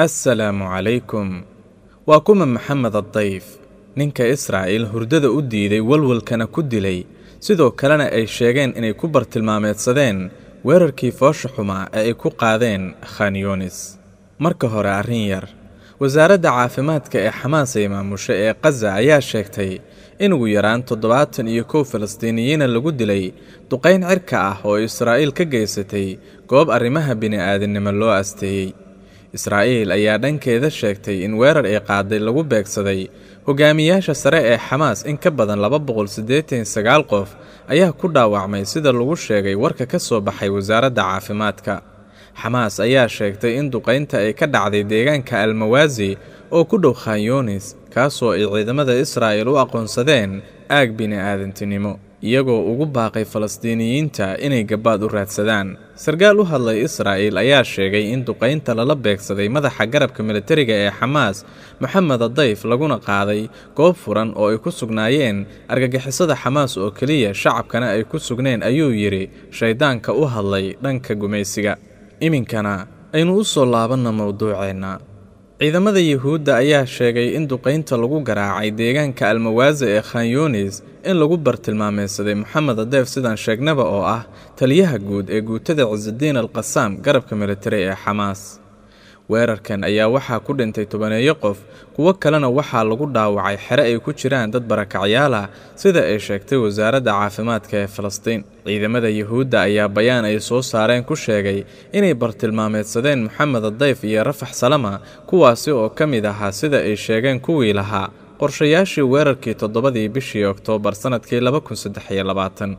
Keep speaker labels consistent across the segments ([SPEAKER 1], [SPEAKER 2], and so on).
[SPEAKER 1] assalaamu calaykum waa kuma maxamed addayf ninka israa'iil hurdada u diiday walwalkana ku dilay sidoo kalena ay sheegeen inay ku bartilmaameedsadeen weerarkii foosha xumaa ee ay ku qaadeen khan yunis marka hore arrin yar wasaaradda caafimaadka ee xamaasay maamusha ee kaza ayaa sheegtay in ugu yaraan toddobaatan iyo kow falastiiniyiina lagu dilay duqayn cirka ah oo israa'iil ka geysatay goob arrimaha bini'aadannimo loo asteeyey israa'iil ayaa dhankeeda sheegtay in weerar ay qaaday lagu beegsaday hogaamiyaasha sare ee xamaas in ka badan laba boqol siddeetan sagaal qof ayaa ku dhaawacmay sida lagu sheegay warka ka soo baxay wasaaradda caafimaadka xamaas ayaa sheegtay in duqaynta ay ka dhacday deegaanka almawaasi oo ku dhow khanyunis kaasoo ay ciidamada israa'iil u aqoonsadeen aag bini'aadantinimo iyagoo ugu baaqay falastiiniyiinta inay gabaad u raadsadaan sarkaal u hadlay israa'iil ayaa sheegay in duqaynta lala beegsaday madaxa garabka militariga ee xamaas moxamed adayf laguna qaaday goob furan oo ay ku sugnaayeen argagixisada xamaas oo keliya shacabkana ay ku sugneen ayuu yidhi shayddaanka u hadlay dhanka gumaysiga iminkana aynu u soo laabanna mawduuceenna ciidamada yuhuudda ayaa sheegay in duqaynta lagu garaacay deegaanka almawaase ee khan yunis in lagu bartilmaameysaday moxamed adeef sidaan sheegnaba oo ah taliyaha guud ee guutada cisidiin al qasaam garabka militari ee xamaas weerarkan ayaa waxaa ku dhintay tobaneeyo qof kuwo kalena waxaa lagu dhaawacay xere ay ku jiraan dad barakacyaal ah sida ay sheegtay wasaaradda caafimaadka ee falastiin ciidamada yuhuudda ayaa bayaan ay soo saareen ku sheegay inay bartilmaameedsadeen moxamed adayf iyo rafax salama kuwaasi oo ka mid ahaa sida ay sheegeen kuwii lahaa qorshayaashii weerarkii toddobadii bishii oktoobar sannadkii laba kun saddex iyo labaatan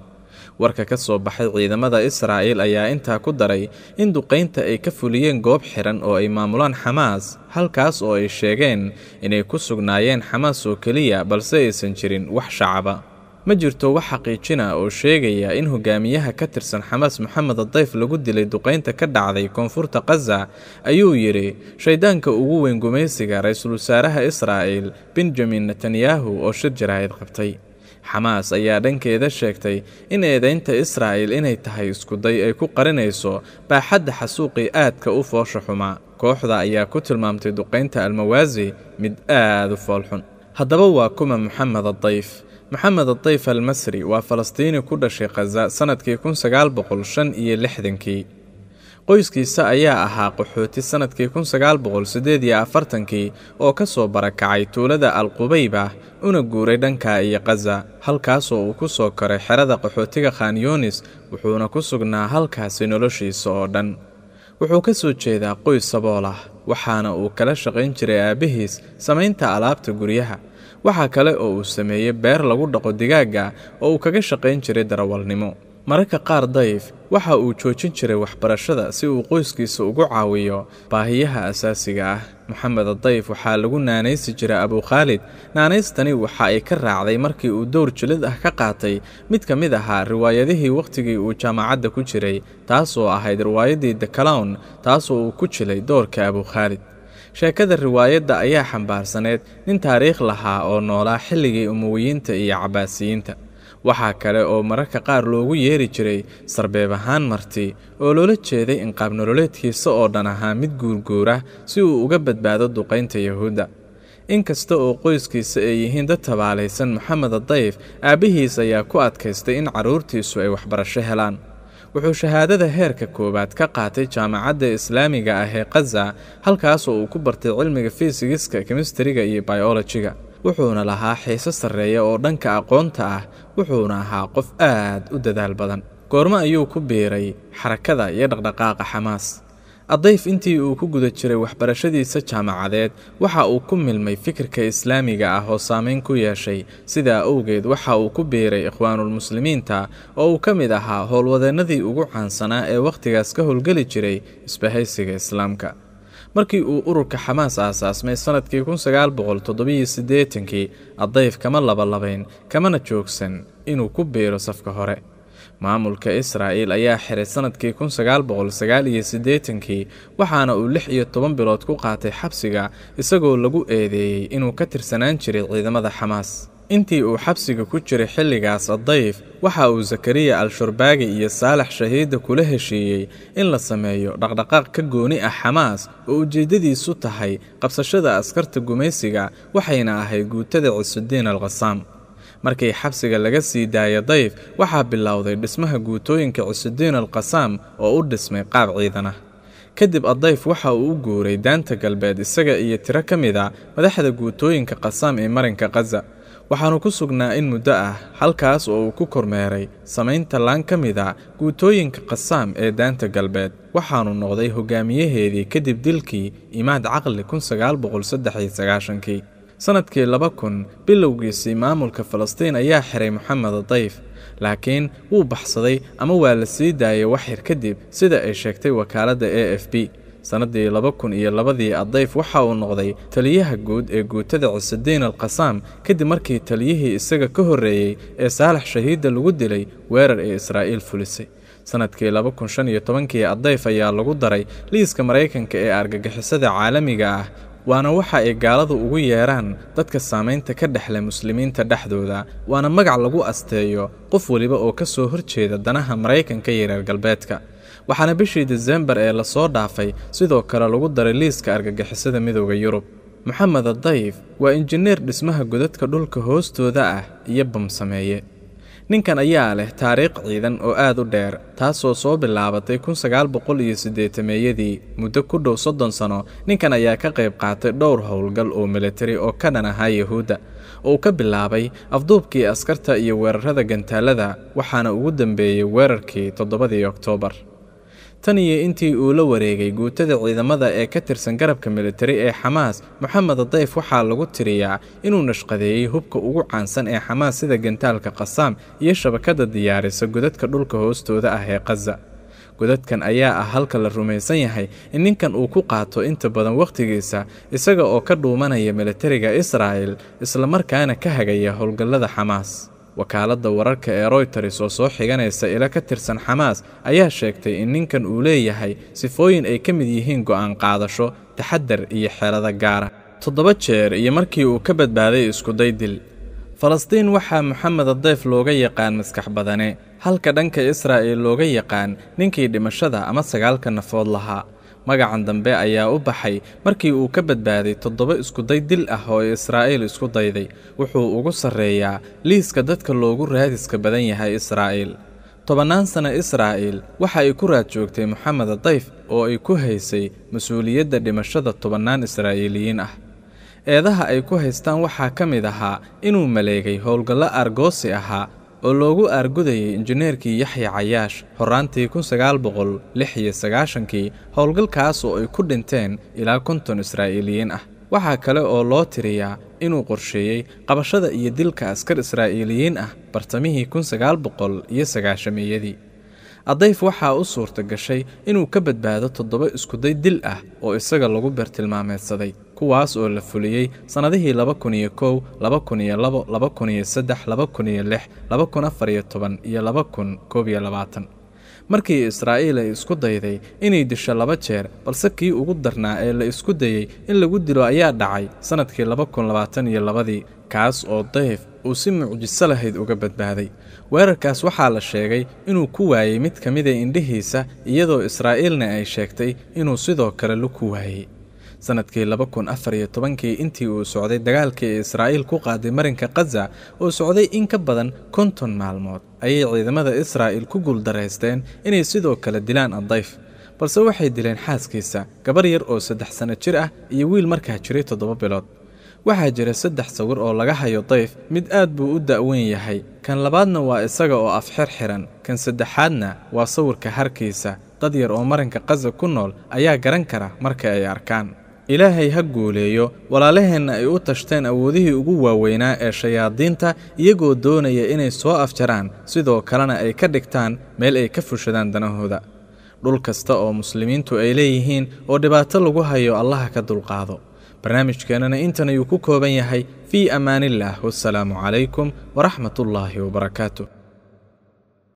[SPEAKER 1] warka ka soo baxay ciidamada israa'il ayaa intaa ku daray in duqaynta ay ka fuliyeen goob xiran oo ay maamulaan xamaas halkaas oo ay sheegeen inay ku sugnaayeen xamaas oo keliya balse aysan jirin wax shacaba ma jirto wax xaqiijina oo sheegaya in hoggaamiyaha ka tirsan xamaas moxamed adayf lagu dilay duqaynta ka dhacday koonfurta khaza ayuu yidhi shayddaanka ugu weyn gumaysiga ra-isul wasaaraha israa'il benjamin netanyahu oo shir jaraahid qabtay xamaas ayaa dhankeeda sheegtay in eedaynta israa'il inay tahay iskuday ay ku qarinayso baaxadda xasuuqii aadka u foosha xumaa kooxda ayaa ku tilmaamtay duqaynta almawaasi mid aad u foolxun haddaba waa kuma moxamed adayf moxamed adayf almasri waa falastiini ku dhashay khaza sannadkii kun sagaal boqol shan iyo lixdankii qoyskiisa ayaa ahaa qaxooti sannadkii kun sagaal boqol siddeed iyo afartankii oo ka soo barakacay tuulada alqubayba una guuray dhanka iyo kaza halkaasoo uu ku soo koray xerada qaxootiga khanyonis wuxuuna ku sugnaa halkaasi noloshiisa oo dhan wuxuu ka soo jeedaa qoys sabool ah waxaana uu kala shaqayn jiray aabbihiis samaynta alaabta guryaha waxaa kale oo uu sameeyey beer lagu dhaqo digaagga oo uu kaga shaqayn jiray darawalnimo mararka qaar dayf waxa uu joojin jiray waxbarashada si uu qoyskiisa ugu caawiyo baahiyaha asaasiga ah moxamed dayf waxaa lagu naanaysi jiray abukhaalid naanaystani waxa ay ka raacday markii uu dowr jilid ah ka qaatay mid ka mid ahaa riwaayadihii wakhtigii uu jaamacadda ku jiray taasoo ahayd riwaayaddii dekalown taasoo uu ku jilay doorka abukhaalid sheekada riwaayadda ayaa xambaarsaneyd nin taariikh lahaa oo noolaa xilligii umuwiyiinta iyo cabaasiyiinta waxaa kale oo mararka qaar loogu yeeri jiray sarbeeb ahaan marti oo loola jeeday in qaab qaabnololeedkiisa oo dhan ahaa mid guurguura si uu uga badbaado duqaynta yahuudda inkasta oo qoyskiisa ay yihiin dad tabaalaysan moxamed addayf aabbihiis ayaa ku adkaystay in carruurtiisu ay waxbarasho helaan wuxuu shahaadada heerka koowaad ka qaatay jaamacadda islaamiga ah ee kaza halkaas oo uu ku bartay cilmiga fiisigiska kemistariga iyo biolojiga wuxuuna lahaa xiiso sarreeya oo dhanka aqoonta ah wuxuuna ahaa qof aad u dadaal badan goormo ayuu ku biiray xarakada iyo dhaqdhaqaaqa xamaas adayf intii uu ku guda jiray waxbarashadiisa jaamacadeed waxa uu ku milmay fikirka islaamiga ah oo saamayn ku yeeshay sidaa awgeed waxa uu ku biiray ikhwaanulmuslimiinta oo uu ka mid ahaa howlwadeennadii ugu caansanaa ee wakhtigaas ka howlgeli jiray isbahaysiga islaamka markii uu ururka xamaas aasaasmay sannadkii kun sagaal boqol toddobiyo siddeetankii adayf kama labalabayn kamana joogsan inuu ku biiro safka hore maamulka israa'iil ayaa xiray sannadkii kun sagaal boqol sagaal iyo siddeetankii waxaana uu lix iyo toban bilood ku qaatay xabsiga isagoo lagu eedeeyey inuu ka tirsanaan jiray ciidamada xamaas intii uu xabsiga ku jiray xilligaas addayf waxa uu zakariya al-shurbaagi iyo saalax shahiidda kula heshiiyey in la sameeyo dhaqdhaqaaq ka gooni ah xamaas oo ujeeddadiisu tahay qabsashada askarta gumaysiga waxayna ahayd guutada cisudiin alkhasaam markii xabsiga laga sii daaya dayf waxaa bilowday dhismaha guutooyinka cisudiin alkhasaam oo u dhismay qaab ciidanah kadib addayf waxa uu u guuray daanta galbeed isaga iyo tiro ka mid a ah madaxda guutooyinka qasaam ee marinka khaza waxaannu ku sugnaa in muddo ah halkaas oo uu ku kormeeray samaynta laan ka mid a ah guutooyinka qasaam ee daanta galbeed waxaannu noqday hoggaamiyaheedii kadib dilkii imaad caqli kii sannadkii laba kun bilowgiisii maamulka falastiin ayaa xiray moxamed dayf laakiin wuu baxsaday ama waa la sii daayay yar kadib sida ay sheegtay wakaaladda a f b sannadii laba kun iyo labadii addayf waxa uu noqday taliyaha guud ee guutada cisedeyn alkasaam kadib markii taliyihii isaga ka horreeyey ee saalax shahiidda lagu dilay weerar ee israa'iil fulisay sanadkii laba kun shan iyo tobankii addayf ayaa lagu daray liiska maraykanka ee argagixisada caalamiga ah waana waxa ay gaaladu ugu yeeraan dadka saamaynta ka dhexle muslimiinta dhexdooda waana magac lagu asteeyo qof weliba oo ka soo horjeeda danaha maraykanka iyo reer galbeedka waxaana bishii desembar ee lasoo dhaafay sidoo kale lagu daray liiska argagixisada midooda yurub moxamed addayif waa injineer dhismaha godadka dhulka hoostooda ah iyo bam sameeye ninkan ayaa leh taariikh ciidan oo aad u dheer taasoo soo bilaabatay kun sagaal boqol iyo siddeetameeyadii muddo ku dhow soddon sano ninkan ayaa ka qayb qaatay dhowr howlgal oo militari oo ka dhan ahaa yahuudda uu ka bilaabay afduubkii askarta iyo weerarada gantaalada waxaana ugu dambeeyey weerarkii toddobadii oktoobar tan iyo intii uu la wareegay guutada ciidamada ee ka tirsan garabka militari ee xamaas moxamed adayf waxaa lagu tiriyaa inuu nashqadeeyey hubka ugu caansan ee xamaas sida gantaalka qasaam iyo shabakada diyaarisa godadka dhulka hoostooda ah ee khaza godadkan ayaa ah halka la rumaysan yahay in ninkan uu ku qaato inta badan wakhtigiisa isaga oo ka dhuumanaya militariga israa'el markaana ka hagaya howlgallada xamaas wakaaladda wararka ee royters oo soo xiganaysa ila ka tirsan xamaas ayaa sheegtay in ninkan uu leeyahay sifooyin ay ka mid yihiin go'aan qaadasho taxadar iyo xeelada gaara ah. toddoba jeer iyo markii uu ka badbaaday iskuday dil falastiin waxaa moxamed adeyf looga yaqaan maskax badane halka dhanka israa'iil looga yaqaan ninkii dhimashada ama sagaalka nafood lahaa magacan dambe ayaa u baxay markii uu ka badbaaday toddoba iskuday dil ah oo israa'iil isku dayday wuxuu ugu sarreeyaa liiska dadka loogu raadiska badan yahay israa'iil tobannaan sana israa'iil waxa ay ku raad joogtay moxamed dayf oo ay ku haysay mas-uuliyadda dhimashada tobannaan israa'iiliyiin ah eedaha ay ku haystaan waxaa ka mid ahaa inuu maleegay howlgallo argoosi ahaa oo loogu aargudayay injineerkii yaxya cayaash horraantii kun sagaal boqol lix iyo sagaashankii howlgalkaas oo ay ku dhinteen ilaa konton israa'iiliyiin ah waxaa kale oo loo tiriyaa inuu qorsheeyey qabashada iyo dilka askar israa'iiliyiin ah bartamihii kun sagaal boqol iyo sagaashameeyadii adayf waxaa u suurta gashay inuu ka badbaado toddoba iskuday dil ah oo isaga lagu beertilmaameedsaday kuwaas oo la fuliyey sannadihii laba kun iyo kow laba kun iyo labo laba kun iyo saddex laba kun iyo lix laba kun afar iyo toban iyo laba kun koob iyo labaatan markii israa'iil ay isku dayday inay disho laba jeer balse kii ugu darnaa ee la isku dayey in lagu dilo ayaa dhacay sannadkii laba kun labaatan iyo labadii kaas oo dayf uu si mucjiso lahayd uga badbaaday weerarkaas waxaa la sheegay inuu ku waayey mid ka mida ah indhihiisa iyadoo israa'iilna ay sheegtay inuu sidoo kale lu ku waayey sannadkii laba kun afar iyo tobankii intii uu socday dagaalkii israa'iil ku qaaday marinka khaza oo socday in ka badan konton maalmood ayay ciidamada israa'iil ku guuldaraysteen inay sidoo kale dilaan addayf balse waxay dileen xaaskiisa gabar yar oo saddex sanno jir ah iyo wiil markaa jiray toddoba bilood waxaa jira saddex sawir oo laga hayo dayf mid aad buu u da'weyn yahay kan labaadna waa isaga oo afxir xihan kan saddexaadna waa sawirka harkiisa dad yar oo marinka qasa ku nool ayaa garan kara marka ay arkaan ilaahay ha guuleeyo walaalaheenna ay u tashteen awoodihii ugu waaweynaa ee shayaadiinta iyagoo doonaya inay soo afjaraan sidoo kalena ay ka dhigtaan meel ay ka fushadaan danahooda dhul kasta oo muslimiintu ay leeyihiin oo dhibaato lagu hayo allaha ka dulqaado barnaamijkeenana intan ayuu ku kooban yahay fii ammaaniillaah wassalaamu calaykum waraxmat ullaahi wabarakaatu